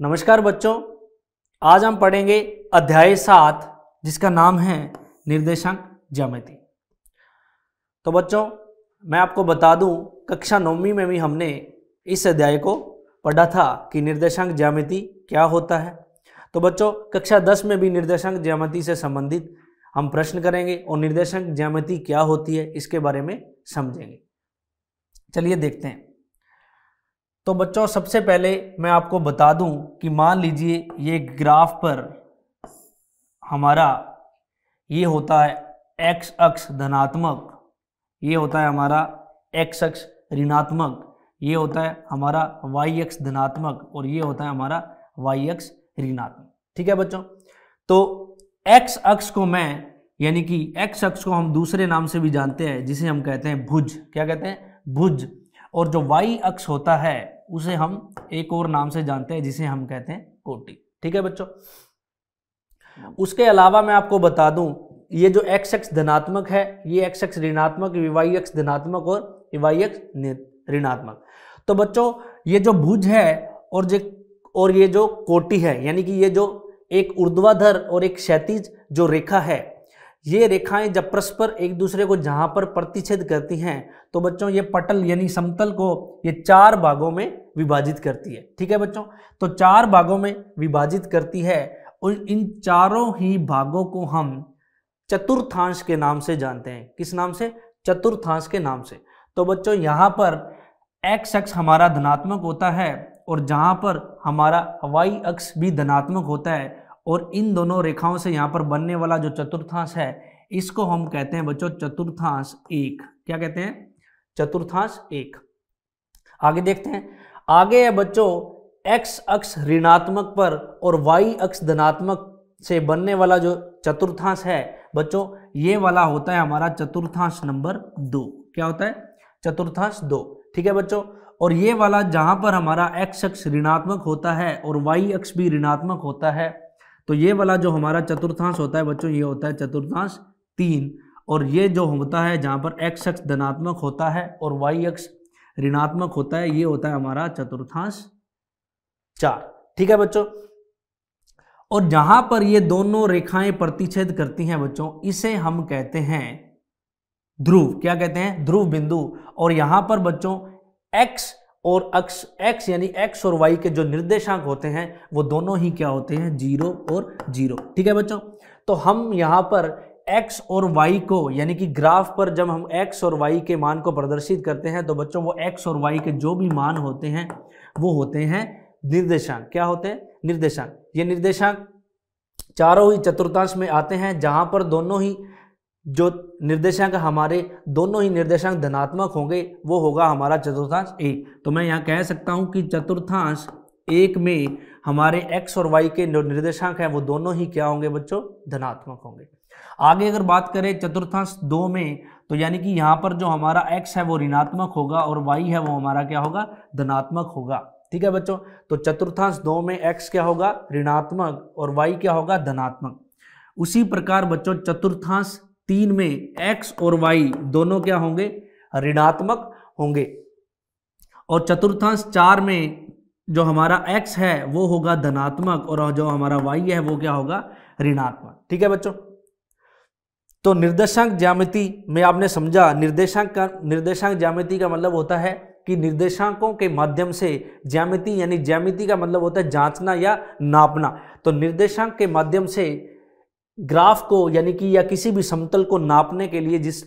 नमस्कार बच्चों आज हम पढ़ेंगे अध्याय सात जिसका नाम है निर्देशांक ज्यामिति तो बच्चों मैं आपको बता दूं कक्षा नौवीं में भी हमने इस अध्याय को पढ़ा था कि निर्देशांक ज्यामिति क्या होता है तो बच्चों कक्षा दस में भी निर्देशांक ज्यामिति से संबंधित हम प्रश्न करेंगे और निर्देशांक ज्यामिति क्या होती है इसके बारे में समझेंगे चलिए देखते हैं तो बच्चों सबसे पहले मैं आपको बता दूं कि मान लीजिए ये ग्राफ पर हमारा ये होता है एक्स अक्ष धनात्मक ये होता है हमारा एक्स अक्ष ऋणात्मक ये होता है हमारा वाई अक्ष धनात्मक और ये होता है हमारा वाई अक्ष ऋणात्मक ठीक है बच्चों तो एक्स अक्ष को मैं यानी कि एक्स अक्ष को हम दूसरे नाम से भी जानते हैं जिसे हम कहते हैं भुज क्या कहते हैं भुज और जो वाई अक्ष होता है उसे हम एक और नाम से जानते हैं जिसे हम कहते हैं कोटी ठीक है बच्चों उसके अलावा मैं आपको बता दूं ये जो एक्स एक्स धनात्मक है ये एक्स एक्स ऋणात्मक वाई एक्स धनात्मक और वाई एक्स ऋणात्मक तो बच्चों ये जो भुज है और जो और ये जो कोटि है यानी कि ये जो एक ऊर्ध्वाधर और एक क्षैतिज जो रेखा है ये रेखाएं जब परस्पर एक दूसरे को जहां पर प्रतिच्छेद करती हैं तो बच्चों ये पटल यानी समतल को ये चार भागों में विभाजित करती है ठीक है बच्चों तो चार भागों में विभाजित करती है और इन चारों ही भागों को हम चतुर्थांश के नाम से जानते हैं किस नाम से चतुर्थांश के नाम से तो बच्चों यहाँ पर एक्स अक्ष हमारा धनात्मक होता है और जहाँ पर हमारा वाई अक्ष भी धनात्मक होता है और इन दोनों रेखाओं से यहाँ पर बनने वाला जो चतुर्थांश है इसको हम कहते हैं बच्चों चतुर्थांश एक क्या कहते हैं चतुर्थांश एक आगे देखते हैं आगे है बच्चों एक्स अक्ष ऋणात्मक पर और वाई अक्ष धनात्मक से बनने वाला जो चतुर्थांश है बच्चों ये वाला होता है हमारा चतुर्थांश नंबर दो क्या होता है चतुर्थांश दो ठीक है बच्चों और ये वाला जहां पर हमारा एक्स अक्ष ऋणात्मक होता है और वाई अक्ष भी ऋणात्मक होता है तो ये वाला जो हमारा चतुर्थांश होता है बच्चों ये होता है चतुर्थांश तीन और ये जो होता है जहाँ पर एक्स अक्ष धनात्मक होता है और वाई अक्ष ऋणात्मक होता है ये होता है हमारा चतुर्थांश चार ठीक है बच्चों और जहां पर ये दोनों रेखाएं प्रतिच्छेद करती हैं बच्चों इसे हम कहते हैं ध्रुव क्या कहते हैं ध्रुव बिंदु और यहां पर बच्चों एक्स और अक्ष एक्स यानी एक्स और वाई के जो निर्देशांक होते हैं वो दोनों ही क्या होते हैं जीरो और जीरो ठीक है बच्चों तो हम यहाँ पर एक्स और वाई को यानी कि ग्राफ पर जब हम एक्स और वाई के मान को प्रदर्शित करते हैं तो बच्चों वो एक्स और वाई के जो भी मान होते हैं वो होते हैं निर्देशांक क्या होते हैं निर्देशांक ये निर्देशांक चारों ही चतुर्थांश में आते हैं जहाँ पर दोनों ही जो निर्देशांक हमारे दोनों ही निर्देशांक धनात्मक होंगे वो होगा हमारा चतुर्थांश एक तो मैं यहाँ कह सकता हूँ कि चतुर्थांश एक में हमारे एक्स और वाई के जो निर्देशांक हैं वो दोनों ही क्या होंगे बच्चों धनात्मक होंगे आगे अगर बात करें चतुर्थांश दो में तो यानी कि यहाँ पर जो हमारा एक्स है वो ऋणात्मक होगा और वाई है वो हमारा क्या होगा धनात्मक होगा ठीक है बच्चों तो चतुर्थांश दो में एक्स क्या होगा ऋणात्मक और वाई क्या होगा धनात्मक उसी प्रकार बच्चों चतुर्थांश तीन में एक्स और वाई दोनों क्या होंगे ऋणात्मक होंगे और चतुर्थांश चार में जो हमारा एक्स है वो होगा धनात्मक और जो हमारा वाई है वो क्या होगा ऋणात्मक ठीक है बच्चों तो निर्देशांक ज्यामिति में आपने समझा निर्देशांक का निर्देशांक ज्यामिति का मतलब होता है कि निर्देशांकों के माध्यम से ज्यामिति यानी ज्यामिति का मतलब होता है जांचना या नापना तो निर्देशांक के माध्यम से ग्राफ को यानी कि या किसी भी समतल को नापने के लिए जिस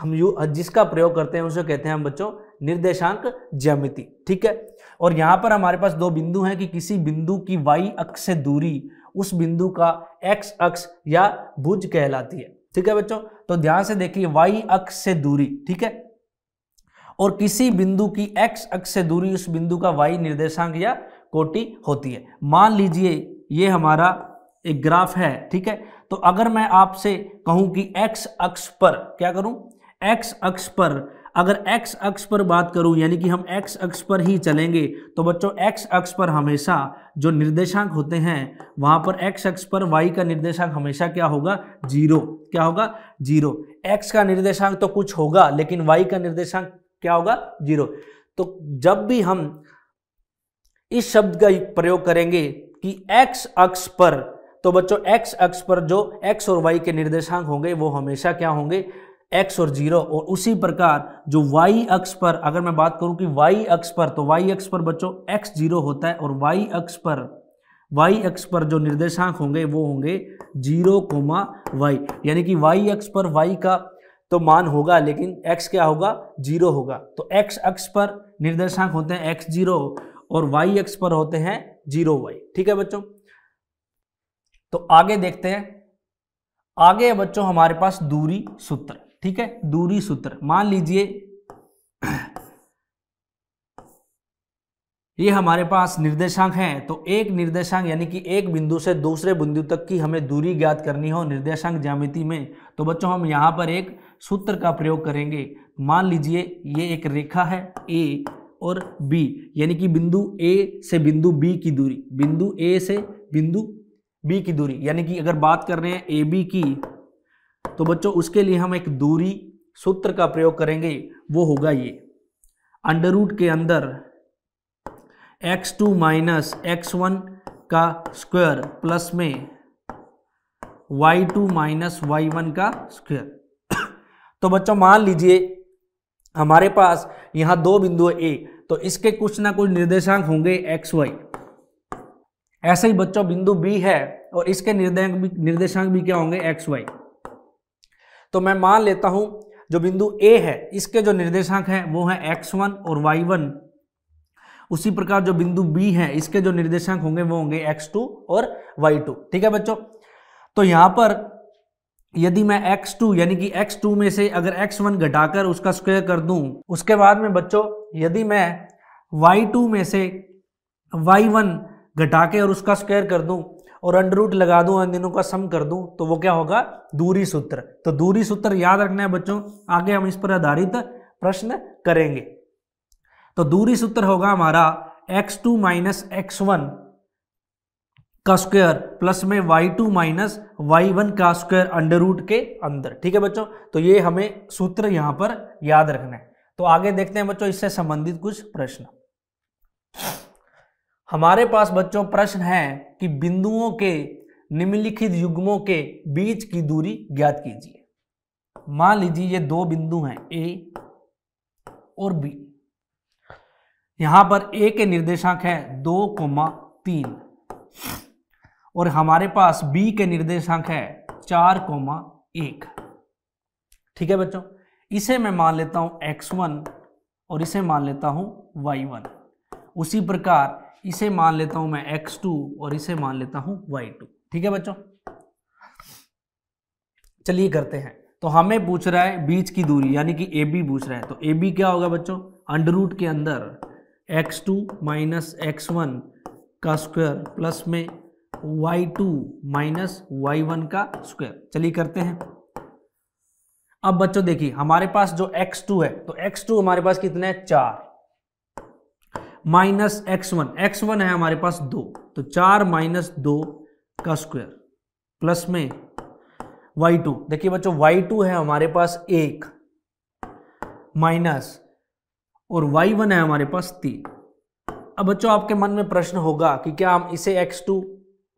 हम यू जिसका प्रयोग करते हैं उसे कहते हैं हम बच्चों निर्देशांक ज्यामिति ठीक है और यहाँ पर हमारे पास दो बिंदु हैं कि किसी बिंदु की वाई अक्ष से दूरी उस बिंदु का एक्स अक्ष या भुज कहलाती है ठीक है बच्चों तो ध्यान से देखिए वाई अक्ष से दूरी ठीक है और किसी बिंदु की एक्स अक्ष से दूरी उस बिंदु का वाई निर्देशांक या कोटि होती है मान लीजिए ये हमारा एक ग्राफ है ठीक है तो अगर मैं आपसे कहूं कि एक्स अक्ष पर क्या करूं एक्स अक्ष पर अगर एक्स अक्ष पर बात करूं यानी कि हम एक्स अक्ष पर ही चलेंगे तो बच्चों एक्स अक्ष पर हमेशा जो निर्देशांक होते हैं वहां पर एक्स अक्ष पर वाई का निर्देशांक हमेशा क्या होगा जीरो क्या होगा जीरो एक्स का निर्देशांक तो कुछ होगा लेकिन वाई का निर्देशांक क्या होगा जीरो तो जब भी हम इस शब्द का प्रयोग करेंगे कि एक्स अक्ष पर तो बच्चों एक्स अक्ष पर जो एक्स और वाई के निर्देशांक होंगे वो हमेशा क्या होंगे एक्स और जीरो और उसी प्रकार जो वाई अक्ष पर अगर मैं बात करूं कि वाई अक्ष पर तो वाई अक्ष पर बच्चों एक्स जीरो होता है और वाई अक्ष पर वाई अक्ष पर जो निर्देशांक होंगे वो होंगे जीरो कोमा वाई यानी कि वाई अक्ष पर वाई का तो मान होगा लेकिन एक्स क्या होगा जीरो होगा तो एक्स अक्ष पर निर्देशांक होते हैं एक्स जीरो और वाई अक्ष पर होते हैं जीरो वाई ठीक है बच्चों तो आगे देखते हैं आगे है बच्चों हमारे पास दूरी सूत्र ठीक है दूरी सूत्र मान लीजिए ये हमारे पास निर्देशांक हैं तो एक निर्देशांक यानी कि एक बिंदु से दूसरे बिंदु तक की हमें दूरी ज्ञात करनी हो निर्देशांक ज्यामिति में तो बच्चों हम यहाँ पर एक सूत्र का प्रयोग करेंगे मान लीजिए ये एक रेखा है ए और बी यानी कि बिंदु ए से बिंदु बी की दूरी बिंदु ए से बिंदु बी की दूरी यानी कि अगर बात कर रहे हैं ए बी की तो बच्चों उसके लिए हम एक दूरी सूत्र का प्रयोग करेंगे वो होगा ये अंडर रूट के अंदर X two minus X one का स्क्वायर प्लस में Y two minus Y one का स्क्वायर तो बच्चों मान लीजिए हमारे पास यहां दो बिंदु ए तो इसके कुछ ना कुछ निर्देशांक होंगे एक्स वाई ऐसे ही बच्चों बिंदु बी है और इसके निर्देशांक निर्देशांक भी क्या होंगे एक्स वाई तो मैं मान लेता हूं जो बिंदु ए है इसके जो निर्देशांक है वो है एक्स वन और वाई वन उसी प्रकार जो बिंदु बी है इसके जो निर्देशांक होंगे वो होंगे एक्स टू और वाई टू ठीक है बच्चों तो यहां पर यदि मैं x2 यानी कि x2 में से अगर x1 घटाकर उसका स्क्वायर कर दूं उसके बाद में बच्चों यदि मैं y2 में से y1 घटा के और उसका स्क्वायर कर दूं और अंडर रूट लगा दूं इन दिनों का सम कर दूं तो वो क्या होगा दूरी सूत्र तो दूरी सूत्र याद रखना है बच्चों आगे हम इस पर आधारित प्रश्न करेंगे तो दूरी सूत्र होगा हमारा X two minus X one का स्क्वायर प्लस में Y two minus Y one का स्क्वायर अंडर रूट के अंदर ठीक है बच्चों तो ये हमें सूत्र यहां पर याद रखना है तो आगे देखते हैं बच्चों इससे संबंधित कुछ प्रश्न हमारे पास बच्चों प्रश्न है कि बिंदुओं के निम्नलिखित युग्मों के बीच की दूरी ज्ञात कीजिए मान लीजिए ये दो बिंदु हैं ए और बी यहां पर ए के निर्देशांक है दो कोमा तीन और हमारे पास बी के निर्देशांक है चार कोमा एक ठीक है बच्चों इसे मैं मान लेता हूं एक्स वन और इसे मान लेता हूं वाई वन उसी प्रकार इसे मान लेता हूं मैं x2 और इसे मान लेता हूं y2 ठीक है बच्चों चलिए करते हैं तो हमें पूछ रहा है बीच की दूरी यानी कि ए बी पूछ रहा है तो ए बी क्या होगा बच्चों अंडर रूट के अंदर x2 two minus X one का स्क्वायर प्लस में y2 two minus Y one का स्क्वायर चलिए करते हैं अब बच्चों देखिए हमारे पास जो x2 है तो x2 हमारे पास कितना है चार minus X one X one है हमारे पास दो तो चार माइनस दो का स्क्वायर प्लस में वाई टू देखिए बच्चों वाई टू है हमारे पास एक माइनस और वाई वन है हमारे पास तीन अब बच्चों आपके मन में प्रश्न होगा कि क्या हम इसे एक्स टू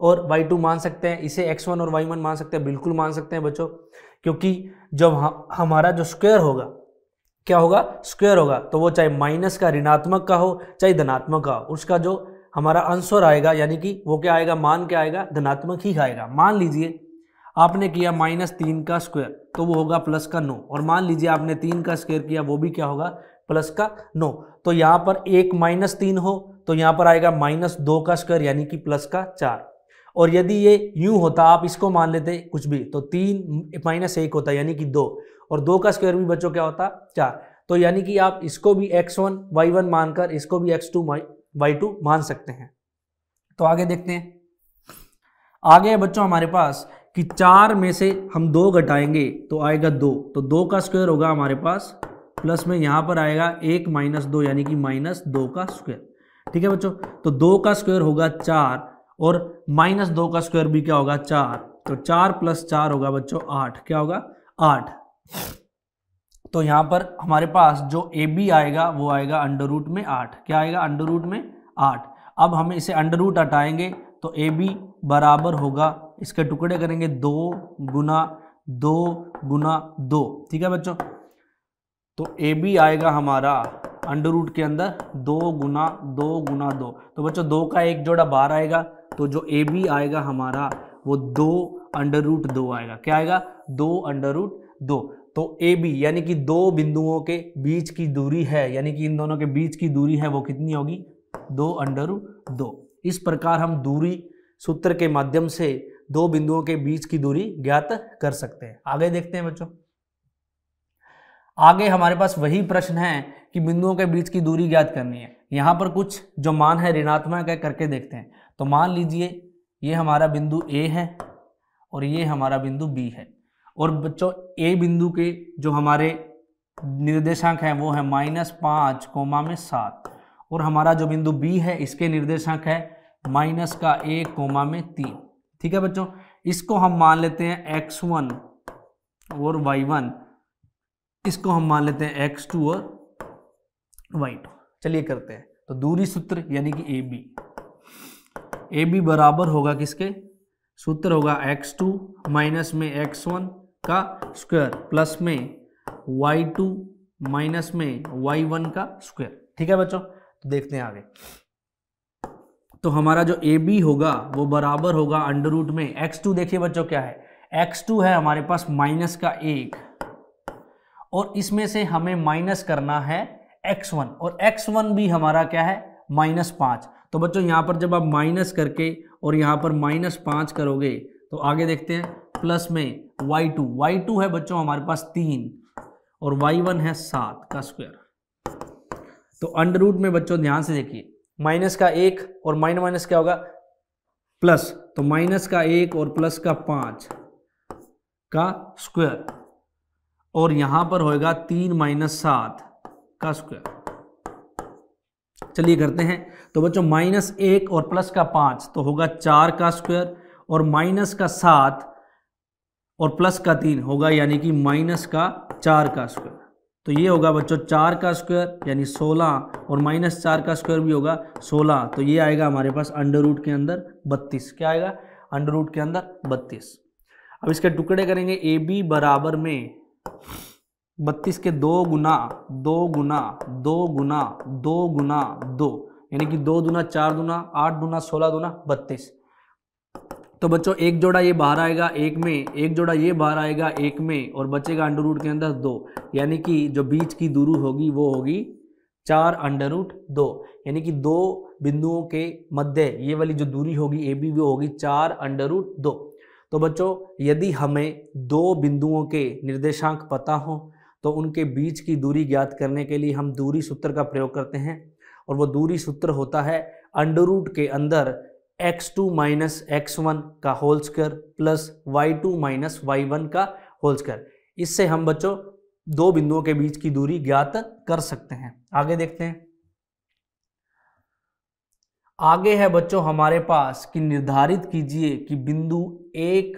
और वाई टू मान सकते हैं इसे एक्स वन और वाई वन मान सकते हैं बिल्कुल मान सकते हैं बच्चों क्योंकि जब हमारा जो स्क्वायर होगा क्या होगा स्क्वायर होगा तो वो चाहे माइनस का ऋणात्मक का हो चाहे धनात्मक का हो उसका जो हमारा आंसर आएगा यानी कि वो क्या आएगा मान क्या आएगा धनात्मक ही आएगा मान लीजिए आपने किया माइनस तीन का स्क्वायर तो वो होगा प्लस का नौ और मान लीजिए आपने तीन का स्क्वायर किया वो भी क्या होगा प्लस का नौ तो यहाँ पर एक माइनस तीन हो तो यहाँ पर आएगा माइनस दो का स्क्वायर यानी कि प्लस का चार और यदि ये यूँ होता आप इसको मान लेते कुछ भी तो तीन माइनस एक होता यानी कि दो और दो का स्क्वायर भी बच्चों क्या होता चार तो यानी कि आप इसको भी एक्स वन वाई वन मानकर इसको भी एक्स टू वाई टू मान सकते हैं तो आगे देखते हैं आगे बच्चों हमारे पास कि चार में से हम दो घटाएंगे तो आएगा दो तो दो का स्क्वायर होगा हमारे पास प्लस में यहाँ पर आएगा एक माइनस दो यानी कि माइनस दो का स्क्वायर ठीक है बच्चों तो दो का स्क्वायर होगा चार और माइनस दो का स्क्वायर भी क्या होगा चार तो चार प्लस चार होगा बच्चों आठ क्या होगा आठ तो यहां पर हमारे पास जो ए बी आएगा वो आएगा अंडर रूट में आठ क्या आएगा अंडर रूट में आठ अब हम इसे अंडर रूट हटाएंगे तो ए बी बराबर होगा इसके टुकड़े करेंगे दो गुना दो गुना दो ठीक है बच्चों तो ए बी आएगा हमारा अंडर रूट के अंदर दो गुना दो गुना दो तो बच्चों दो का एक जोड़ा बार आएगा तो जो ए बी आएगा हमारा वो दो अंडर रूट दो आएगा क्या आएगा दो अंडर रूट दो तो ए बी यानी कि दो बिंदुओं के बीच की दूरी है यानी कि इन दोनों के बीच की दूरी है वो कितनी होगी दो अंडर रूट दो इस प्रकार हम दूरी सूत्र के माध्यम से दो बिंदुओं के बीच की दूरी ज्ञात कर सकते हैं आगे देखते हैं बच्चों आगे हमारे पास वही प्रश्न है कि बिंदुओं के बीच की दूरी ज्ञात करनी है यहाँ पर कुछ जो मान है ऋणात्मक है करके देखते हैं तो मान लीजिए ये हमारा बिंदु ए है और ये हमारा बिंदु बी है और बच्चों ए बिंदु के जो हमारे निर्देशांक हैं वो है माइनस पाँच कोमा में सात और हमारा जो बिंदु बी है इसके निर्देशांक है माइनस का ए कोमा में तीन ठीक है बच्चों इसको हम मान लेते हैं एक्स वन और वाई वन इसको हम मान लेते हैं एक्स टू और वाई टू चलिए करते हैं तो दूरी सूत्र यानी कि ए बी ए बी बराबर होगा किसके सूत्र होगा एक्स टू माइनस में एक्स वन का स्क्वायर प्लस में वाई टू माइनस में वाई वन का स्क्वायर ठीक है बच्चों तो देखते हैं आगे तो हमारा जो ए बी होगा वो बराबर होगा अंडर रूट में एक्स टू देखिए बच्चों क्या है एक्स टू है हमारे पास माइनस का एक और इसमें से हमें माइनस करना है एक्स वन और एक्स वन भी हमारा क्या है माइनस पाँच तो बच्चों यहाँ पर जब आप माइनस करके और यहाँ पर माइनस पाँच करोगे तो आगे देखते हैं प्लस में वाई टू वाई टू है बच्चों हमारे पास तीन और वाई वन है सात का स्क्वायर तो अंडर रूट में बच्चों ध्यान से देखिए माइनस का एक और माइन माइनस क्या होगा प्लस तो माइनस का एक और प्लस का पाँच का स्क्वायर और यहां पर होएगा तीन माइनस सात का स्क्वायर चलिए करते हैं तो बच्चों माइनस एक और प्लस का पांच तो होगा चार का स्क्वायर और माइनस का सात और प्लस का तीन होगा यानी कि माइनस का चार का स्क्वायर तो ये होगा बच्चों चार का स्क्वायर यानी सोलह और माइनस चार का स्क्वायर भी होगा सोलह तो ये आएगा हमारे पास अंडर रूट के अंदर बत्तीस क्या आएगा अंडर रूट के अंदर बत्तीस अब इसके टुकड़े करेंगे ए बी बराबर में बत्तीस के दो गुना दो गुना दो गुना दो गुना दो यानी कि दो दुना चार दुना आठ दुना सोलह दुना बत्तीस तो बच्चों एक जोड़ा ये बाहर आएगा एक में एक जोड़ा ये बाहर आएगा एक में और बचेगा अंडर रूट के अंदर दो यानी कि जो बीच की दूरी होगी वो होगी चार अंडर रूट दो यानी कि दो बिंदुओं के मध्य ये वाली जो दूरी होगी ए बी वो होगी चार अंडर रूट दो तो बच्चों यदि हमें दो बिंदुओं के निर्देशांक पता हों तो उनके बीच की दूरी ज्ञात करने के लिए हम दूरी सूत्र का प्रयोग करते हैं और वो दूरी सूत्र होता है अंडर रूट के अंदर X two minus X one का whole square plus Y two minus Y one का होल स्क्वायर इससे हम बच्चों दो बिंदुओं के बीच की दूरी ज्ञात कर सकते हैं आगे देखते हैं आगे है बच्चों हमारे पास कि निर्धारित कीजिए कि बिंदु एक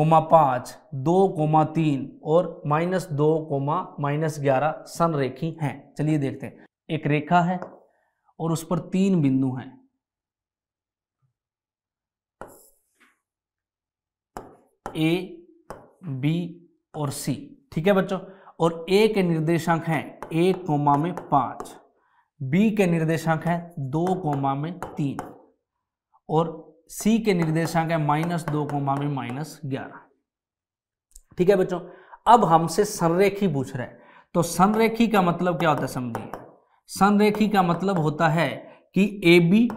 कोमा पाँच दो कोमा तीन और माइनस दो कोमा माइनस ग्यारह सन रेखी हैं चलिए देखते हैं एक रेखा है और उस पर तीन बिंदु हैं ए बी और सी ठीक है बच्चों और ए के निर्देशांक हैं एक कोमा में पाँच बी के निर्देशांक हैं दो कोमा में तीन और सी के निर्देशांक है माइनस दो कोमा में माइनस ग्यारह ठीक है बच्चों अब हमसे संरेखी पूछ रहे तो संरेखी का मतलब क्या होता है समझिए संरेखी का मतलब होता है कि A B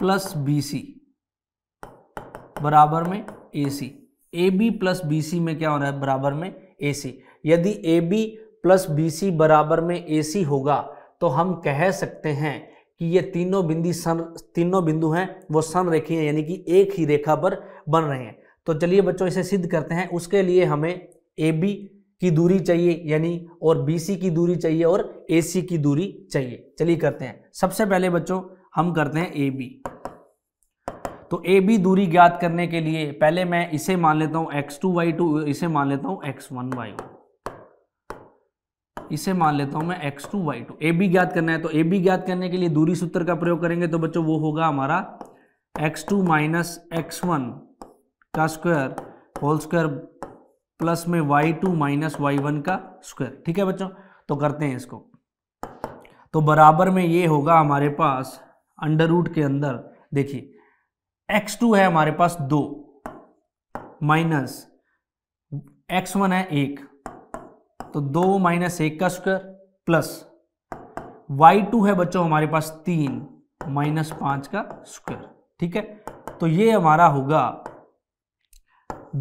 plus B C बराबर में A C A B plus B C में क्या हो रहा है बराबर में ए सी यदि A B plus B C बराबर में ए सी होगा तो हम कह सकते हैं कि ये तीनों बिंदी सन तीनों बिंदु हैं वो सन रेखी हैं यानी कि एक ही रेखा पर बन रहे हैं तो चलिए बच्चों इसे सिद्ध करते हैं उसके लिए हमें ए बी की दूरी चाहिए यानी और बी सी की दूरी चाहिए और ए सी की दूरी चाहिए चलिए करते हैं सबसे पहले बच्चों हम करते हैं ए बी तो ए बी दूरी ज्ञात करने के लिए पहले मैं इसे मान लेता हूँ एक्स टू वाई टू इसे मान लेता हूँ एक्स वन वाई वन इसे मान लेता हूं मैं X two Y two A B ज्ञात करना है तो ए बी ज्ञात करने के लिए दूरी सूत्र का प्रयोग करेंगे तो बच्चों वो होगा हमारा X two minus X one का स्क्वायर होल स्क्वायर प्लस में Y two minus Y one का स्क्वायर ठीक है बच्चों तो करते हैं इसको तो बराबर में ये होगा हमारे पास अंडर रूट के अंदर देखिए एक्स टू है हमारे पास दो माइनस एक्स वन है एक तो दो माइनस एक का स्क्वायर प्लस वाई टू है बच्चों हमारे पास तीन माइनस पांच का स्क्वायर ठीक है तो ये हमारा होगा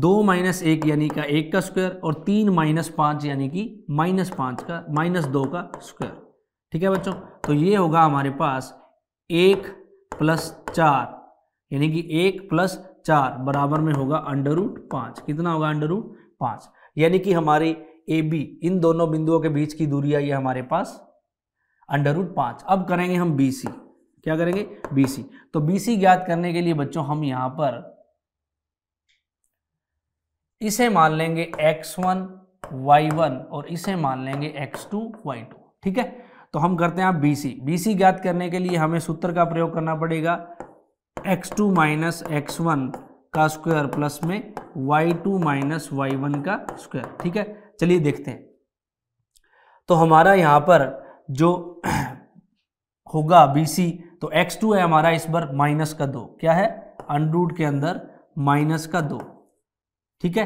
दो माइनस एक यानी का एक का स्क्वायर और तीन माइनस पांच यानी कि माइनस पांच का माइनस दो का स्क्वायर ठीक है बच्चों तो ये होगा हमारे पास एक प्लस चार यानी कि एक प्लस चार बराबर में होगा अंडर रूट पांच कितना होगा अंडर रूट पांच यानी कि हमारी ए बी इन दोनों बिंदुओं के बीच की दूरी आई है हमारे पास अंडर रूट पाँच अब करेंगे हम बी सी क्या करेंगे बी सी तो बी सी ज्ञात करने के लिए बच्चों हम यहां पर इसे मान लेंगे एक्स वन वाई वन और इसे मान लेंगे एक्स टू वाई टू ठीक है तो हम करते हैं आप बी सी बी सी ज्ञात करने के लिए हमें सूत्र का प्रयोग करना पड़ेगा X two minus X one का स्क्वायर प्लस में Y two minus Y one का स्क्वायर ठीक है चलिए देखते हैं तो हमारा यहाँ पर जो होगा बी सी तो एक्स टू है हमारा इस बार माइनस का दो क्या है अंडरूट के अंदर माइनस का दो ठीक है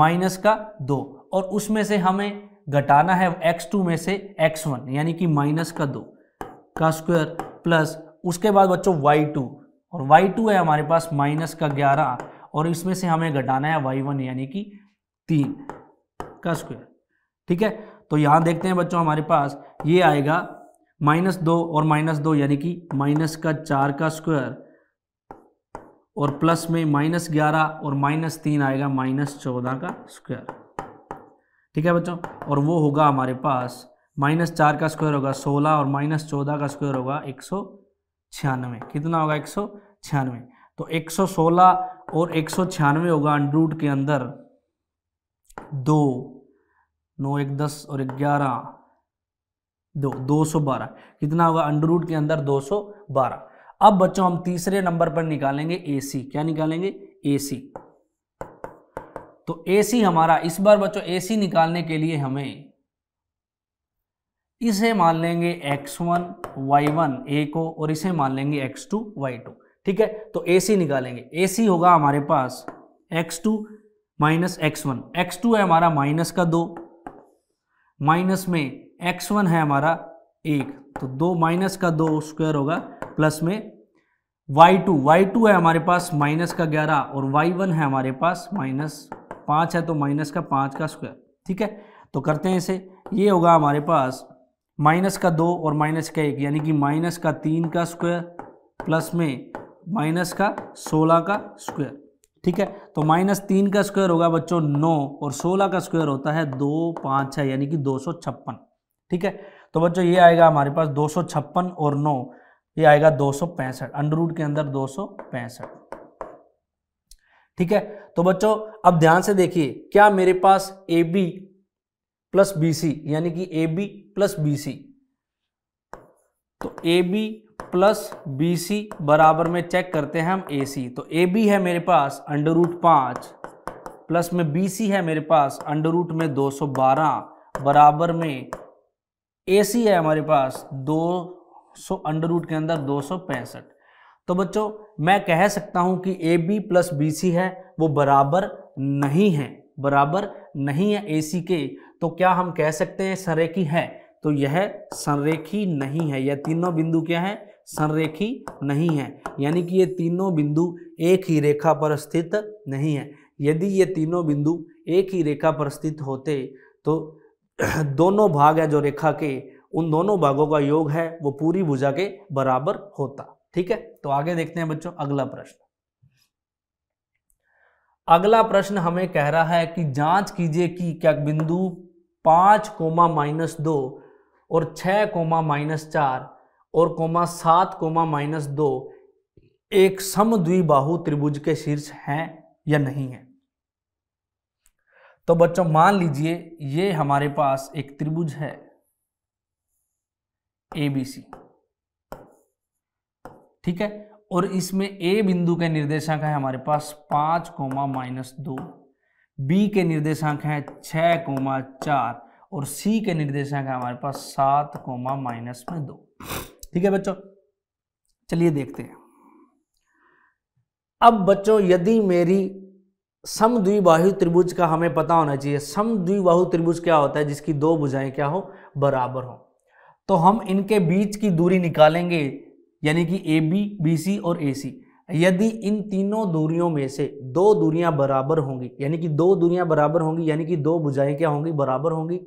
माइनस का दो और उसमें से हमें घटाना है एक्स टू में से एक्स वन यानी कि माइनस का दो का स्क्वायर प्लस उसके बाद बच्चों वाई टू और वाई टू है हमारे पास माइनस का ग्यारह और इसमें से हमें घटाना है वाई वन यानी कि तीन का स्क्वायर ठीक है तो यहाँ देखते हैं बच्चों हमारे पास ये आएगा माइनस दो और माइनस दो यानी कि माइनस का चार का स्क्वायर और प्लस में माइनस ग्यारह और माइनस तीन आएगा माइनस चौदह का स्क्वायर ठीक है बच्चों और वो होगा हमारे पास माइनस चार का स्क्वायर होगा सोलह और माइनस चौदह का स्क्वायर होगा एक सौ छियानवे कितना होगा एक सौ छियानवे तो एक सौ सोलह और एक सौ छियानवे होगा अंडरूट के अंदर दो नौ एक दस और ग्यारह दो दो सौ बारह कितना होगा अंडर रूट के अंदर दो सौ बारह अब बच्चों हम तीसरे नंबर पर निकालेंगे ए सी क्या निकालेंगे ए सी तो ए सी हमारा इस बार बच्चों ए सी निकालने के लिए हमें इसे मान लेंगे X one Y one A को और इसे मान लेंगे एक्स टू वाई टू ठीक है तो ए सी निकालेंगे ए सी होगा हमारे पास X two minus X one X two है हमारा माइनस का दो माइनस में एक्स वन है हमारा एक तो दो माइनस का दो स्क्वायर होगा प्लस में वाई टू वाई टू है हमारे पास माइनस का ग्यारह और वाई वन है हमारे पास माइनस पाँच है तो माइनस का पाँच का स्क्वायर ठीक है तो करते हैं इसे ये होगा हमारे पास माइनस का दो और माइनस का एक यानी कि माइनस का तीन का स्क्वायर प्लस में माइनस का सोलह का स्क्वायर ठीक है तो माइनस तीन का स्क्वायर होगा बच्चों नौ और सोलह का स्क्वायर होता है दो पाँच छः यानी कि दो सौ छप्पन ठीक है तो बच्चों ये आएगा हमारे पास दो सौ छप्पन और नौ ये आएगा दो सौ पैंसठ अंडररूट के अंदर दो सौ पैंसठ ठीक है तो बच्चों अब ध्यान से देखिए क्या मेरे पास A B plus B C यानी कि A B plus B C तो A B plus B C बराबर में चेक करते हैं हम ए सी तो ए बी है मेरे पास अंडर रूट पाँच प्लस में बी सी है मेरे पास अंडर रूट में दो सौ बारह बराबर में ए सी है हमारे पास दो सौ अंडर रूट के अंदर दो सौ पैंसठ तो बच्चों मैं कह सकता हूं कि A B plus B C है वो बराबर नहीं है बराबर नहीं है ए सी के तो क्या हम कह सकते हैं संरेखी है तो यह संरेखी नहीं है यह तीनों बिंदु क्या है संरेखी नहीं है यानी कि ये तीनों बिंदु एक ही रेखा पर स्थित नहीं है यदि ये तीनों बिंदु एक ही रेखा पर स्थित होते तो दोनों भाग है जो रेखा के उन दोनों भागों का योग है वो पूरी भुजा के बराबर होता ठीक है तो आगे देखते हैं बच्चों अगला प्रश्न अगला प्रश्न हमें कह रहा है कि जांच कीजिए कि क्या बिंदु पांच कोमा माइनस दो और छह कोमा माइनस चार और कोमा सात कोमा माइनस दो एक द्विबाहु त्रिभुज के शीर्ष हैं या नहीं है तो बच्चों मान लीजिए ये हमारे पास एक त्रिभुज है ए बी सी ठीक है और इसमें ए बिंदु के निर्देशांक है हमारे पास पांच कोमा माइनस दो बी के निर्देशांक है छः कोमा चार और सी के निर्देशांक है हमारे पास सात कोमा माइनस में दो ठीक है बच्चों चलिए देखते हैं अब बच्चों यदि मेरी सम द्विबाहु त्रिभुज का हमें पता होना चाहिए सम द्विबाहु त्रिभुज क्या होता है जिसकी दो भुजाएं क्या हो बराबर हो तो हम इनके बीच की दूरी निकालेंगे यानी कि ए बी बी सी और ए सी यदि इन तीनों दूरियों में से दो दूरियां बराबर होंगी यानी कि दो दूरियां बराबर होंगी यानी कि दो भुजाएं क्या होंगी बराबर होंगी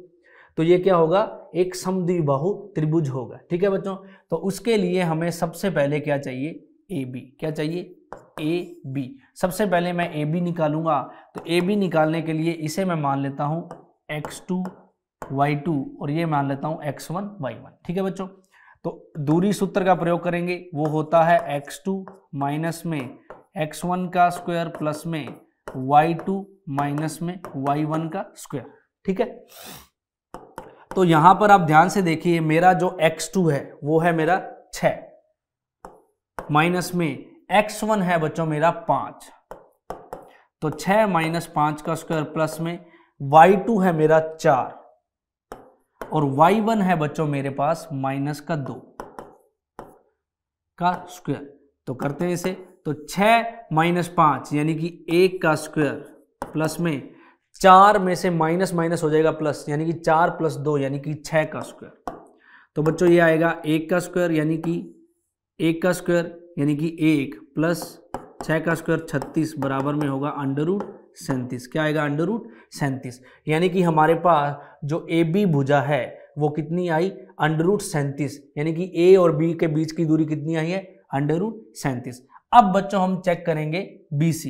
तो ये क्या होगा एक समद्विबाहु त्रिभुज होगा ठीक है बच्चों तो उसके लिए हमें सबसे पहले क्या चाहिए ए बी क्या चाहिए ए बी सबसे पहले मैं ए बी निकालूंगा तो ए बी निकालने के लिए इसे मैं मान लेता हूँ एक्स टू वाई टू और ये मान लेता हूँ एक्स वन वाई वन ठीक है बच्चों तो दूरी सूत्र का प्रयोग करेंगे वो होता है एक्स टू माइनस में एक्स वन का स्क्वायर प्लस में वाई टू माइनस में वाई वन का स्क्वायर ठीक है तो यहां पर आप ध्यान से देखिए मेरा जो x2 है वो है मेरा 6 माइनस में x1 है बच्चों मेरा 5 तो 6 माइनस पांच का स्क्वायर प्लस में y2 है मेरा 4 और y1 है बच्चों मेरे पास माइनस का 2 का स्क्वायर तो करते हैं इसे तो 6 माइनस पांच यानी कि एक का स्क्वायर प्लस में चार में से माइनस माइनस हो जाएगा प्लस यानी कि चार प्लस दो यानी कि छः का स्क्वायर तो बच्चों ये आएगा एक का स्क्वायर यानी कि एक का स्क्वायर यानी कि एक प्लस छः का स्क्वायर छत्तीस बराबर में होगा अंडर रूट सैंतीस क्या आएगा अंडर रूट सैंतीस यानी कि हमारे पास जो ए बी भुजा है वो कितनी आई अंडर रूट सैंतीस यानी कि ए और बी के बीच की दूरी कितनी आई है अंडर रूट सैंतीस अब बच्चों हम चेक करेंगे बी सी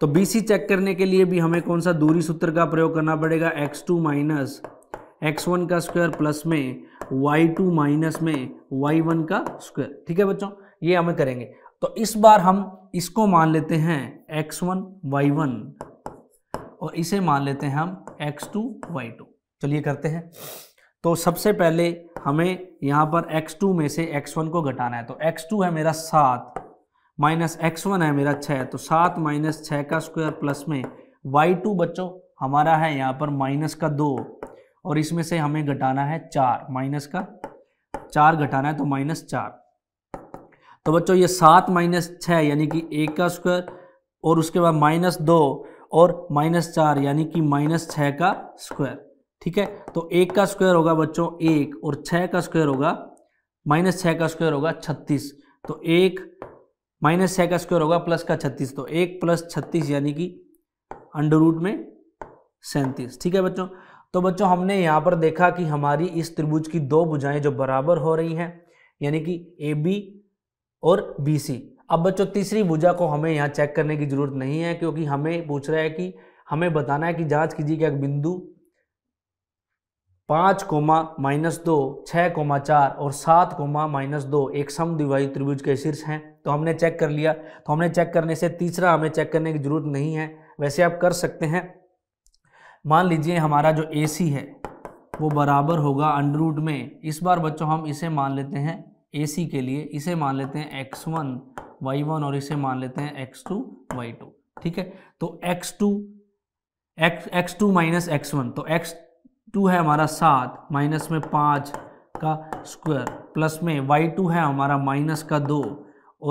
तो BC चेक करने के लिए भी हमें कौन सा दूरी सूत्र का प्रयोग करना पड़ेगा X two minus X one का स्क्वायर प्लस में वाई टू माइनस में वाई वन का स्क्वायर ठीक है बच्चों ये हमें करेंगे तो इस बार हम इसको मान लेते हैं एक्स वन वाई वन और इसे मान लेते हैं हम एक्स टू वाई टू चलिए करते हैं तो सबसे पहले हमें यहाँ पर x2 में से x1 को घटाना है तो x2 है मेरा सात माइनस एक्स वन है मेरा छः तो सात माइनस छः का स्क्वायर प्लस में वाई टू बच्चों हमारा है यहाँ पर माइनस का दो और इसमें से हमें घटाना है चार माइनस का चार घटाना है तो माइनस चार तो बच्चों ये सात माइनस छः यानी कि एक का स्क्वायर और उसके बाद माइनस दो और माइनस चार यानी कि माइनस छः का स्क्वायर ठीक है तो एक का स्क्वायर होगा बच्चों एक और छः का स्क्वायर होगा माइनस छः का स्क्वायर होगा छत्तीस तो एक माइनस छः का स्क्वायर होगा प्लस का छत्तीस तो एक प्लस छत्तीस यानी कि अंडर रूट में सैंतीस ठीक है बच्चों तो बच्चों हमने यहाँ पर देखा कि हमारी इस त्रिभुज की दो भुजाएं जो बराबर हो रही हैं यानी कि ए बी और बी सी अब बच्चों तीसरी भुजा को हमें यहाँ चेक करने की ज़रूरत नहीं है क्योंकि हमें पूछ रहा है कि हमें बताना है कि जांच कीजिए कि एक बिंदु पाँच कोमा माइनस दो छः कोमा चार और सात कोमा माइनस दो एक समद्विवायु त्रिभुज के शीर्ष हैं तो हमने चेक कर लिया तो हमने चेक करने से तीसरा हमें चेक करने की ज़रूरत नहीं है वैसे आप कर सकते हैं मान लीजिए हमारा जो ए सी है वो बराबर होगा अंडर रूट में इस बार बच्चों हम इसे मान लेते हैं ए सी के लिए इसे मान लेते हैं एक्स वन वाई वन और इसे मान लेते हैं एक्स टू वाई टू ठीक है तो X two X X two minus X one तो एक्स टू है हमारा सात माइनस में पाँच का स्क्वायर प्लस में वाई टू है हमारा माइनस का दो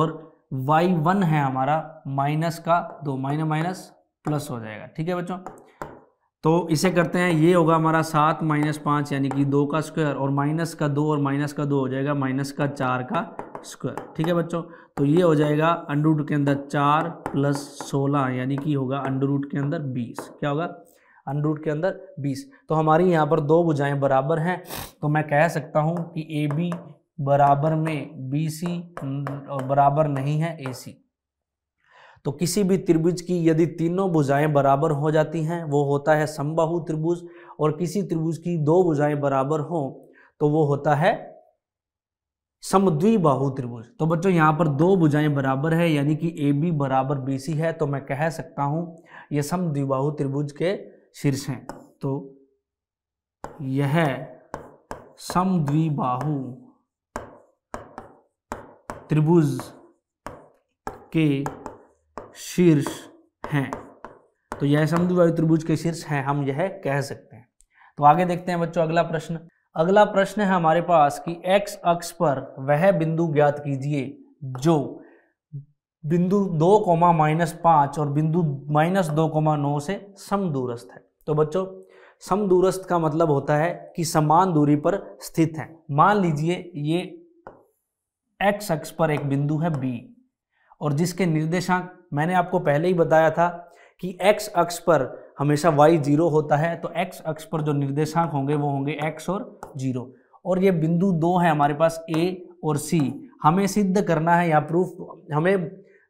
और वाई वन है हमारा माइनस का दो माइनस माइनस प्लस हो जाएगा ठीक है बच्चों तो इसे करते हैं ये होगा हमारा सात माइनस पाँच यानी कि दो का स्क्वायर और माइनस का दो और माइनस का दो हो जाएगा माइनस का चार का स्क्वायर ठीक है बच्चों तो ये हो जाएगा अंडर रूट के अंदर चार प्लस सोलह यानी कि होगा अंडर रूट के अंदर बीस क्या होगा अंडर रूट के अंदर 20 तो हमारी यहाँ पर दो भुजाएं बराबर हैं तो मैं कह सकता हूँ कि ए बी बराबर में बी सी और बराबर नहीं है ए सी तो किसी भी त्रिभुज की यदि तीनों भुजाएं बराबर हो जाती हैं वो होता है समबाहु त्रिभुज और किसी त्रिभुज की दो भुजाएं बराबर हों तो वो होता है समद्विबाहु त्रिभुज तो बच्चों यहाँ पर दो भुजाएं बराबर है यानी कि ए बी बराबर बी सी है तो मैं कह सकता हूँ ये समद्विबाहु त्रिभुज के शीर्ष हैं तो यह समद्विबाहु त्रिभुज के शीर्ष हैं तो यह समद्विबाहु त्रिभुज के शीर्ष हैं हम यह कह सकते हैं तो आगे देखते हैं बच्चों अगला प्रश्न अगला प्रश्न है हमारे पास कि x अक्ष पर वह बिंदु ज्ञात कीजिए जो बिंदु दो कोमा माइनस पाँच और बिंदु माइनस दो कोमा नौ से दूरस्थ है तो बच्चों दूरस्थ का मतलब होता है कि समान दूरी पर स्थित है मान लीजिए ये एक्स अक्ष पर एक बिंदु है बी और जिसके निर्देशांक मैंने आपको पहले ही बताया था कि एक्स अक्ष पर हमेशा वाई जीरो होता है तो एक्स अक्ष पर जो निर्देशांक होंगे वो होंगे एक्स और जीरो और ये बिंदु दो है हमारे पास ए और सी हमें सिद्ध करना है या प्रूफ हमें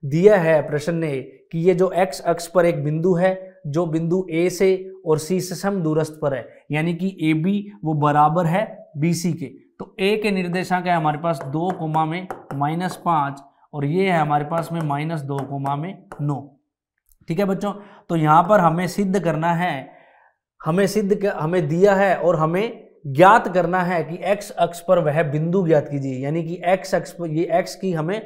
दिया है प्रश्न ने कि ये जो एक्स अक्ष पर एक बिंदु है जो बिंदु ए से और सी से सम दूरस्थ पर है यानी कि ए बी वो बराबर है बी सी के तो ए के निर्देशांक है हमारे पास दो कोमा में माइनस पाँच और ये है हमारे पास में माइनस दो कोमा में नौ ठीक है बच्चों तो यहाँ पर हमें सिद्ध करना है हमें सिद्ध हमें दिया है और हमें ज्ञात करना है कि x अक्ष पर वह बिंदु ज्ञात कीजिए यानी कि x अक्ष पर ये x की हमें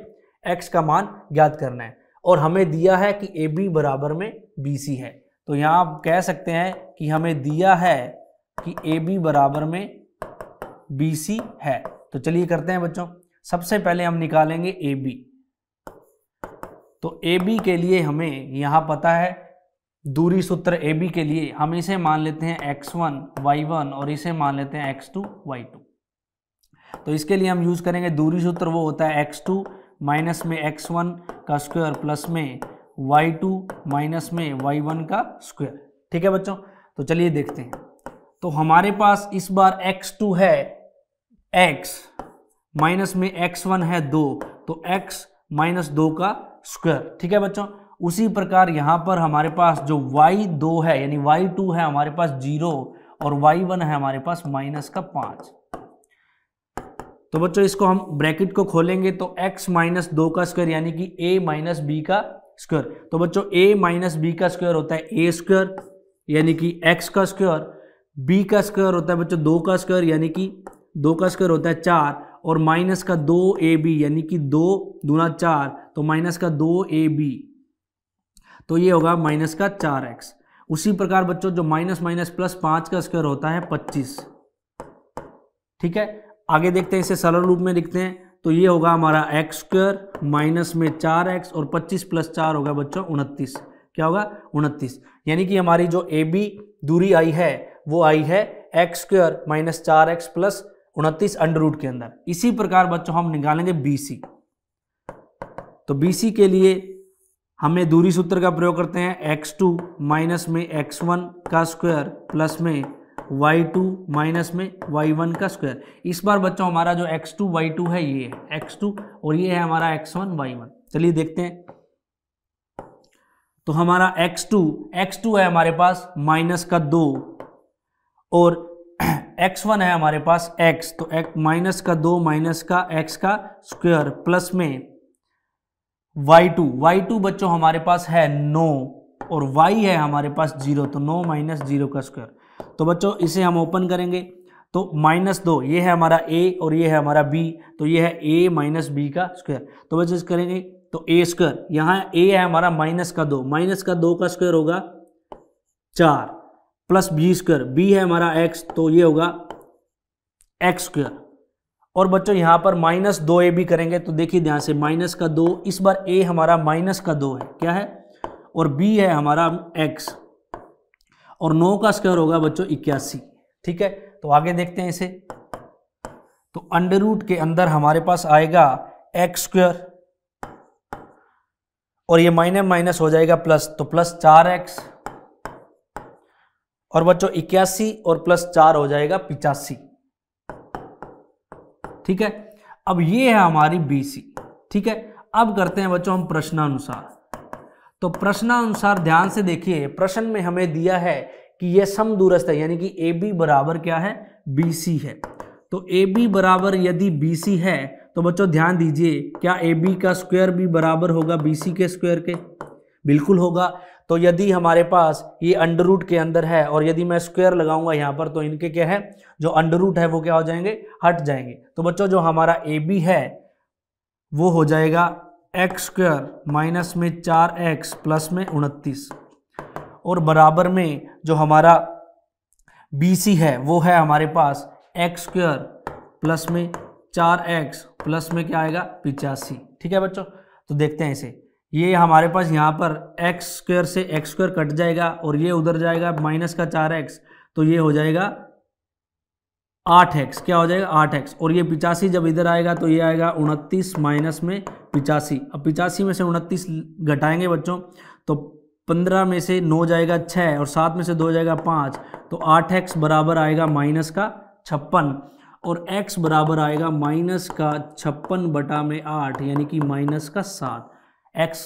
एक्स का मान ज्ञात करना है और हमें दिया है कि ए बी बराबर में बी सी है तो यहाँ आप कह सकते हैं कि हमें दिया है कि ए बी बराबर में बी सी है तो चलिए करते हैं बच्चों सबसे पहले हम निकालेंगे ए बी तो ए बी के लिए हमें यहाँ पता है दूरी सूत्र ए बी के लिए हम इसे मान लेते हैं एक्स वन वाई वन और इसे मान लेते हैं एक्स टू वाई टू तो इसके लिए हम यूज़ करेंगे दूरी सूत्र वो होता है एक्स टू माइनस में एक्स वन का स्क्वायर प्लस में वाई टू माइनस में वाई वन का स्क्वायर ठीक है बच्चों तो चलिए देखते हैं तो हमारे पास इस बार एक्स टू है एक्स माइनस में एक्स वन है दो तो एक्स माइनस दो का स्क्वायर ठीक है बच्चों उसी प्रकार यहाँ पर हमारे पास जो वाई दो है यानी वाई टू है हमारे पास जीरो और वाई वन है हमारे पास माइनस का पाँच तो बच्चों इसको हम ब्रैकेट को खोलेंगे तो x माइनस दो का स्क्वायर यानी कि a माइनस बी का स्क्वायर तो बच्चों a माइनस बी का स्क्वायर होता है ए स्क्वायर यानी कि x का स्क्वायर b का स्क्वायर होता है बच्चों दो का स्क्वायर यानी कि दो का स्क्वायर होता है चार और माइनस का दो ए बी यानी कि दो दूना चार तो माइनस का दो ए बी तो ये होगा माइनस का चार एक्स उसी प्रकार बच्चों जो माइनस माइनस प्लस पाँच का स्क्वायर होता है पच्चीस ठीक है आगे देखते हैं इसे सरल रूप में लिखते हैं तो ये होगा हमारा एक्स स्क्र माइनस में चार एक्स और पच्चीस प्लस चार होगा बच्चों उनतीस क्या होगा उनतीस यानी कि हमारी जो ए बी दूरी आई है वो आई है एक्स स्क्र माइनस चार एक्स प्लस उनतीस अंडर रूट के अंदर इसी प्रकार बच्चों हम निकालेंगे बी सी तो बी सी के लिए हमें दूरी सूत्र का प्रयोग करते हैं एक्स टू माइनस में एक्स वन का स्क्वायर प्लस में वाई टू माइनस में वाई वन का स्क्वायर इस बार बच्चों हमारा जो एक्स टू वाई टू है ये है एक्स टू और ये है हमारा एक्स वन वाई वन चलिए देखते हैं तो हमारा एक्स टू एक्स टू है हमारे पास माइनस का दो और एक्स वन है हमारे पास एक्स तो एक माइनस का दो माइनस का एक्स का स्क्वायर प्लस में वाई टू वाई टू बच्चों हमारे पास है नो और y है हमारे पास जीरो तो नो माइनस जीरो का स्क्वायर तो बच्चों इसे हम ओपन करेंगे तो माइनस दो ये है हमारा ए और ये है हमारा बी तो ये है ए माइनस बी का स्क्वायर तो बच्चे करेंगे तो ए स्क्वायर यहाँ ए है हमारा माइनस का दो माइनस का दो का स्क्वायर होगा चार प्लस बी स्क्वायर बी है हमारा एक्स तो ये होगा एक्स स्क्वायर और बच्चों यहाँ पर माइनस दो ए भी करेंगे तो देखिए ध्यान से माइनस का दो इस बार ए हमारा माइनस का दो है क्या है और बी है हमारा एक्स और नौ का स्क्वायर होगा बच्चों इक्यासी ठीक है तो आगे देखते हैं इसे तो अंडर रूट के अंदर हमारे पास आएगा एक्स स्क्वायर और ये माइनस माइनस हो जाएगा प्लस तो प्लस चार एक्स और बच्चों इक्यासी और प्लस चार हो जाएगा पिचासी ठीक है अब ये है हमारी बीसी ठीक है अब करते हैं बच्चों हम प्रश्नानुसार तो प्रश्नानुसार ध्यान से देखिए प्रश्न में हमें दिया है कि यह सम दूरस्थ है यानी कि ए बी बराबर क्या है बी सी है तो ए बी बराबर यदि बी सी है तो बच्चों ध्यान दीजिए क्या ए बी का स्क्वायर भी बराबर होगा बी सी के स्क्वायर के बिल्कुल होगा तो यदि हमारे पास ये अंडर रूट के अंदर है और यदि मैं स्क्वायर लगाऊंगा यहाँ पर तो इनके क्या है जो अंडर रूट है वो क्या हो जाएंगे हट जाएंगे तो बच्चों जो हमारा ए बी है वो हो जाएगा एक्स स्क्वायर माइनस में चार एक्स प्लस में उनतीस और बराबर में जो हमारा बी सी है वो है हमारे पास एक्स स्क्र प्लस में चार एक्स प्लस में क्या आएगा पिचासी ठीक है बच्चों तो देखते हैं इसे ये हमारे पास यहाँ पर एक्स स्क्र से एक्स स्क्र कट जाएगा और ये उधर जाएगा माइनस का चार एक्स तो ये हो जाएगा आठ एक्स क्या हो जाएगा आठ एक्स और ये पिचासी जब इधर आएगा तो ये आएगा उनतीस माइनस में पिचासी अब पिचासी में से उनतीस घटाएंगे बच्चों तो पंद्रह में से नौ जाएगा छः और सात में से दो जाएगा पाँच तो आठ एक्स बराबर आएगा माइनस का छप्पन और x बराबर आएगा माइनस का छप्पन बटा में आठ यानी कि माइनस का सात x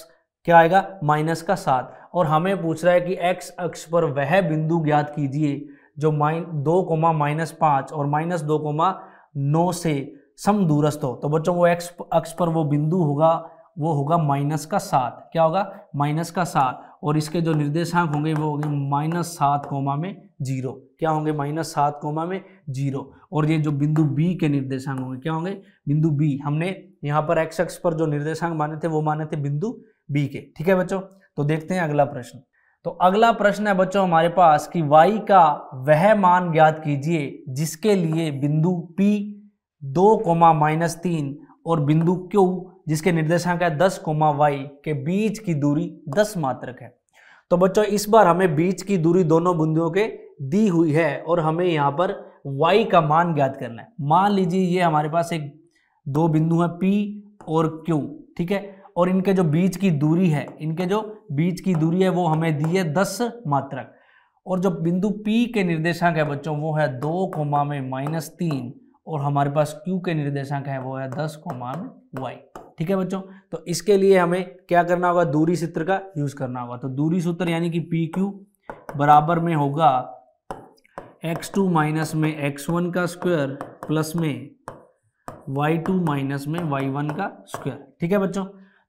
क्या आएगा माइनस का सात और हमें पूछ रहा है कि x अक्ष पर वह बिंदु ज्ञात कीजिए जो माइन दो कोमा माइनस पाँच और माइनस दो कोमा नौ से सम दूरस्थ हो तो बच्चों वो एक्स अक्ष पर वो बिंदु होगा वो होगा माइनस का सात क्या होगा माइनस का सात और इसके जो निर्देशांक होंगे वो होंगे माइनस सात कोमा में जीरो क्या होंगे माइनस सात कोमा में जीरो और ये जो बिंदु बी के निर्देशांक होंगे क्या होंगे बिंदु बी हमने यहाँ पर एक्स अक्ष पर जो निर्देशांक माने थे वो माने थे बिंदु बी के ठीक है बच्चों तो देखते हैं अगला प्रश्न तो अगला प्रश्न है बच्चों हमारे पास कि वाई का वह मान ज्ञात कीजिए जिसके लिए बिंदु पी दो कोमा माइनस तीन और बिंदु क्यू जिसके निर्देशांक है दस कोमा वाई के बीच की दूरी दस मात्रक है तो बच्चों इस बार हमें बीच की दूरी दोनों बिंदुओं के दी हुई है और हमें यहाँ पर y का मान ज्ञात करना है मान लीजिए ये हमारे पास एक दो बिंदु हैं p और q ठीक है और इनके जो बीच की दूरी है इनके जो बीच की दूरी है वो हमें दी है दस मात्रक और जो बिंदु P के निर्देशांक है बच्चों वो है दो कोमा में माइनस तीन और हमारे पास क्यू के निर्देशांक है वो है दस कोमान वाई ठीक है बच्चों तो इसके लिए हमें क्या करना होगा दूरी सूत्र का यूज करना होगा तो दूरी सूत्र यानी कि पी क्यू बराबर में होगा एक्स टू माइनस में एक्स वन का स्क्वायर प्लस में वाई टू माइनस में वाई वन का स्क्वायर ठीक है बच्चों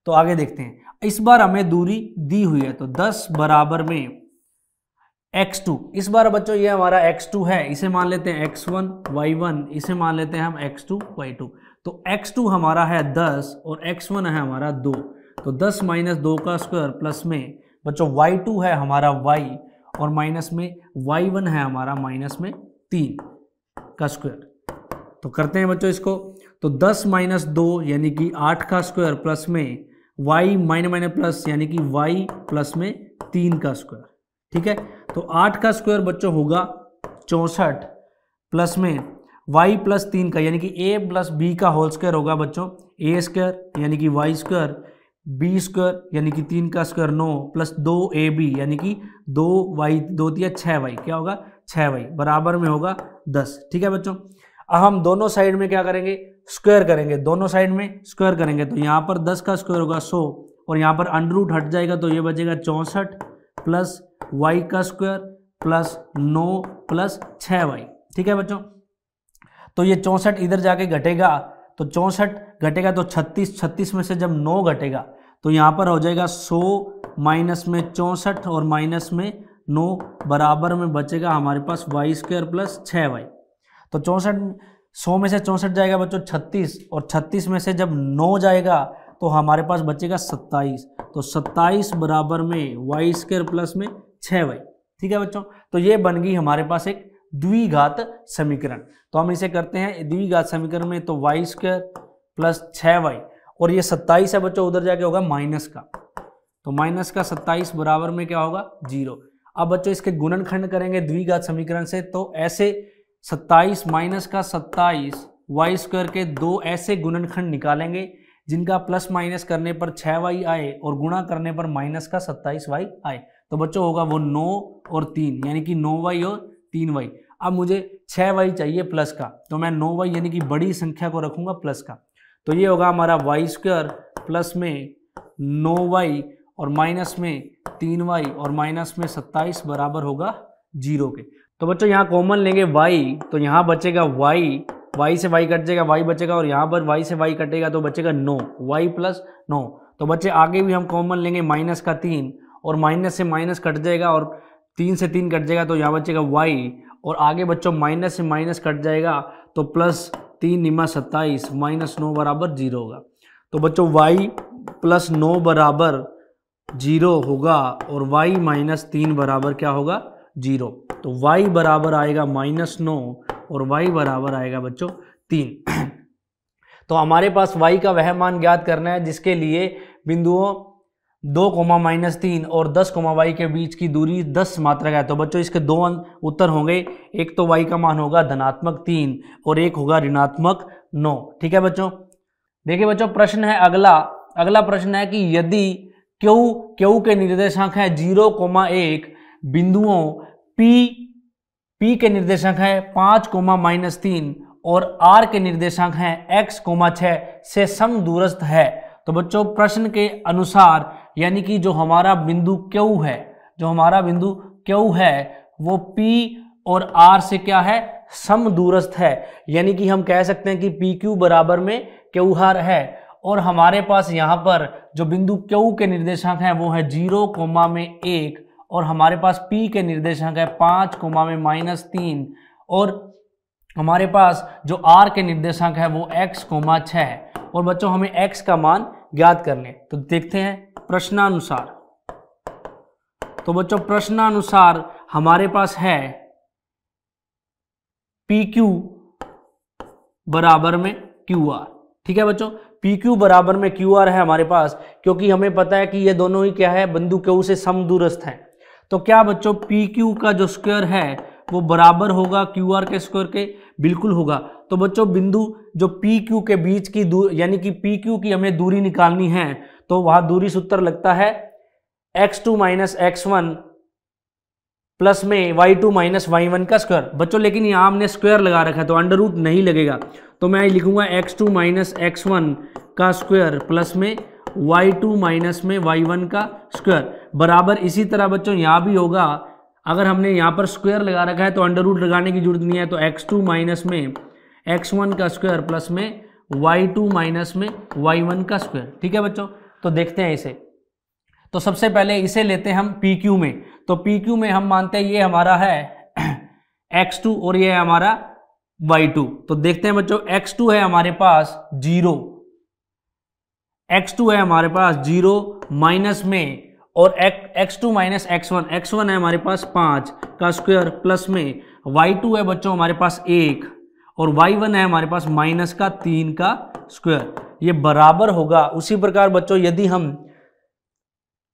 तो आगे देखते हैं इस बार हमें दूरी दी हुई है तो दस बराबर में x2 इस बार बच्चों ये हमारा x2 है इसे मान लेते हैं x1 y1 इसे मान लेते हैं हम x2 y2 तो x2 हमारा है 10 और x1 है हमारा 2 तो 10 माइनस दो का स्क्वायर प्लस में बच्चों y2 है हमारा y और माइनस में y1 है हमारा माइनस में तीन का स्क्वायर तो करते हैं बच्चों इसको तो 10 माइनस दो यानी कि 8 का स्क्वायर प्लस में y माइनस माइनस प्लस यानी कि y प्लस में तीन का स्क्वायर ठीक है तो आठ का स्क्वायर बच्चों होगा चौंसठ प्लस में वाई प्लस तीन का यानी कि ए प्लस बी का होल स्क्वायर होगा बच्चों ए स्क्वायर यानी कि वाई स्क्वायर बी स्क्वायर यानी कि तीन का स्क्वायर नौ प्लस दो ए बी यानी कि दो वाई दो दिया छः वाई क्या होगा छः वाई बराबर में होगा दस ठीक है बच्चों अब हम दोनों साइड में क्या करेंगे स्क्वायर करेंगे दोनों साइड में स्क्वायर करेंगे तो यहाँ पर दस का स्क्वायर होगा सौ और यहाँ पर अंडर रूट हट जाएगा तो ये बचेगा चौंसठ प्लस वाई का स्क्वायर प्लस नौ प्लस छः वाई ठीक है बच्चों तो ये चौंसठ इधर जाके घटेगा तो चौंसठ घटेगा तो छत्तीस छत्तीस में से जब नौ घटेगा तो यहाँ पर हो जाएगा सौ माइनस में चौंसठ और माइनस में नौ बराबर में बचेगा हमारे पास वाई स्क्वायर प्लस छः वाई तो चौंसठ सौ में से चौंसठ जाएगा बच्चों छत्तीस और छत्तीस में से जब नौ जाएगा तो हमारे पास बचेगा सत्ताईस तो सत्ताईस बराबर में वाई स्क्वायर प्लस में छः वाई ठीक है बच्चों तो ये बन गई हमारे पास एक द्विघात समीकरण तो हम इसे करते हैं द्विघात समीकरण में तो वाई स्क्वायर प्लस छः वाई और ये सत्ताईस है बच्चों उधर जाके होगा माइनस का तो माइनस का सत्ताईस बराबर में क्या होगा जीरो अब बच्चों इसके गुणनखंड करेंगे द्विघात समीकरण से तो ऐसे सत्ताईस माइनस का सत्ताईस वाई स्क्वायर के दो ऐसे गुणनखंड निकालेंगे जिनका प्लस माइनस करने पर छः वाई आए और गुणा करने पर माइनस का सत्ताईस वाई आए तो बच्चों होगा वो नौ और तीन यानी कि नौ वाई और तीन वाई अब मुझे छः वाई चाहिए प्लस का तो मैं नौ वाई यानी कि बड़ी संख्या को रखूँगा प्लस का तो ये होगा हमारा वाई स्क्वेयर प्लस में नौ वाई और माइनस में तीन वाई और माइनस में सत्ताईस बराबर होगा जीरो के तो बच्चों यहाँ कॉमन लेंगे वाई तो यहाँ बचेगा वाई वाई से वाई कट जाएगा वाई बचेगा और यहाँ पर वाई से वाई कटेगा तो बचेगा नौ वाई प्लस नौ तो बच्चे आगे भी हम कॉमन लेंगे माइनस का तीन और माइनस से माइनस कट जाएगा और तीन से तीन कट जाएगा तो यहाँ बचेगा वाई और आगे बच्चों माइनस से माइनस कट जाएगा तो प्लस तीन निमा सत्ताईस माइनस नौ बराबर जीरो होगा तो बच्चों वाई प्लस नौ बराबर जीरो होगा और वाई माइनस तीन बराबर क्या होगा जीरो तो वाई बराबर आएगा माइनस नौ और वाई बराबर आएगा बच्चों तीन तो हमारे पास वाई का वह मान ज्ञात करना है जिसके लिए बिंदुओं दो कोमा माइनस तीन और दस कोमा वाई के बीच की दूरी दस मात्रा का है तो बच्चों इसके दो अं- उत्तर होंगे एक तो वाई का मान होगा धनात्मक तीन और एक होगा ऋणात्मक नौ ठीक है बच्चों देखिए बच्चों प्रश्न है अगला अगला प्रश्न है कि यदि क्यू क्यू के निर्देशांक है जीरो कोमा एक बिंदुओं पी पी के निर्देशांक है पाँच कोमा माइनस तीन और आर के निर्देशांक है एक्स कोमा छः से सम दूरस्थ है तो बच्चों प्रश्न के अनुसार यानी कि जो हमारा बिंदु क्यू है जो हमारा बिंदु क्यू है वो पी और आर से क्या है सम दूरस्थ है यानी कि हम कह सकते हैं कि पी क्यू बराबर में क्यू हर है और हमारे पास यहाँ पर जो बिंदु क्यू के निर्देशांक हैं वो है जीरो कोमा में एक और हमारे पास पी के निर्देशांक है पाँच कोमा में माइनस तीन और हमारे पास जो आर के निर्देशांक है वो एक्स कोमा छः और बच्चों हमें एक्स का मान ज्ञात कर लें तो देखते हैं प्रश्नानुसार तो बच्चों प्रश्नानुसार हमारे पास है पी क्यू बराबर में क्यू आर ठीक है बच्चों पी क्यू बराबर में क्यू आर है हमारे पास क्योंकि हमें पता है कि ये दोनों ही क्या है के क्यू से दूरस्थ हैं तो क्या बच्चों पी क्यू का जो स्क्वायर है वो बराबर होगा क्यू आर के स्क्वायर के बिल्कुल होगा तो बच्चों बिंदु जो पी क्यू के बीच की दूर यानी कि पी क्यू की हमें दूरी निकालनी है तो वहां दूरी सूत्र लगता है X two minus X one plus में Y two minus Y one का स्क्वायर बच्चों लेकिन यहां हमने स्क्वायर लगा रखा है तो अंडर रूट नहीं लगेगा तो मैं लिखूंगा X two minus X one का स्क्वायर प्लस में वाई टू माइनस में वाई वन का स्क्वायर बराबर इसी तरह बच्चों यहां भी होगा अगर हमने यहां पर स्क्वायर लगा रखा है तो अंडर रूट लगाने की जरूरत नहीं है तो एक्स टू माइनस में एक्स वन का स्क्वायर प्लस में वाई टू माइनस में वाई वन का स्क्वायर ठीक है बच्चों तो देखते हैं इसे तो सबसे पहले इसे लेते हैं हम पी क्यू में तो पी क्यू में हम मानते हैं ये हमारा है एक्स टू और ये है हमारा वाई टू तो देखते हैं बच्चों एक्स टू है हमारे पास जीरो एक्स टू है हमारे पास जीरो माइनस में और X two minus X one X one है हमारे पास पांच का स्क्वायर प्लस में वाई टू है बच्चों हमारे पास एक और वाई वन है हमारे पास माइनस का तीन का स्क्वायर ये बराबर होगा उसी प्रकार बच्चों यदि हम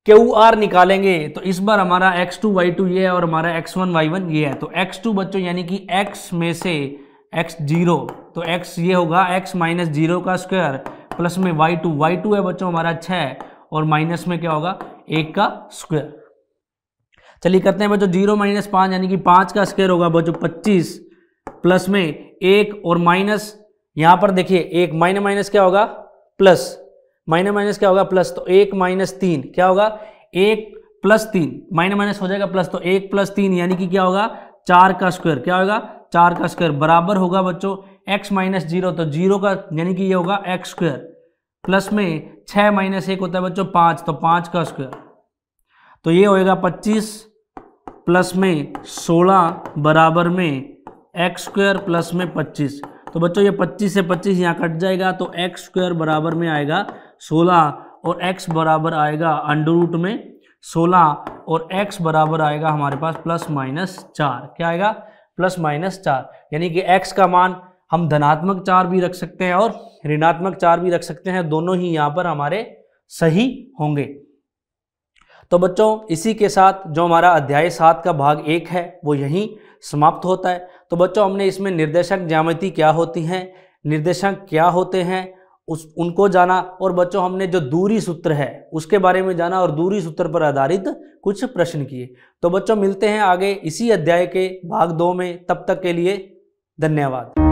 क्यू आर निकालेंगे तो इस बार हमारा एक्स टू वाई टू ये है और हमारा एक्स वन वाई वन ये है तो एक्स टू बच्चों यानी कि एक्स में से एक्स जीरो तो एक्स ये होगा एक्स माइनस जीरो का स्क्वायर प्लस में वाई टू वाई टू है बच्चों हमारा छ और माइनस में क्या होगा एक का स्क्वायर चलिए करते हैं बच्चों जीरो माइनस पाँच यानी कि पाँच का स्क्वायर होगा बच्चों पच्चीस प्लस में एक और माइनस यहां पर देखिए एक माइनस माइनस क्या होगा प्लस माइनस माइनस क्या होगा प्लस तो एक माइनस तीन क्या होगा एक प्लस तीन माइनस माइनस हो जाएगा प्लस तो एक प्लस तीन यानी कि क्या होगा चार का स्क्वायर क्या होगा चार का स्क्वायर बराबर होगा बच्चों एक्स माइनस जीरो तो जीरो का यानी कि ये होगा एक्स स्क्वायर प्लस में छः माइनस एक होता है बच्चों पाँच तो पाँच का स्क्वायर तो ये होएगा पच्चीस प्लस में सोलह बराबर में एक्स स्क्वायर प्लस में पच्चीस तो बच्चों ये पच्चीस से पच्चीस यहाँ कट जाएगा तो एक्स स्क्वायर बराबर में आएगा सोलह और एक्स बराबर आएगा अंडर रूट में सोलह और एक्स बराबर आएगा हमारे पास प्लस माइनस चार क्या आएगा प्लस माइनस चार यानी कि एक्स का मान हम धनात्मक चार भी रख सकते हैं और ऋणात्मक चार भी रख सकते हैं दोनों ही यहाँ पर हमारे सही होंगे तो बच्चों इसी के साथ जो हमारा अध्याय सात का भाग एक है वो यहीं समाप्त होता है तो बच्चों हमने इसमें निर्देशक ज्यामिति क्या होती हैं निर्देशक क्या होते हैं उस उनको जाना और बच्चों हमने जो दूरी सूत्र है उसके बारे में जाना और दूरी सूत्र पर आधारित कुछ प्रश्न किए तो बच्चों मिलते हैं आगे इसी अध्याय के भाग दो में तब तक के लिए धन्यवाद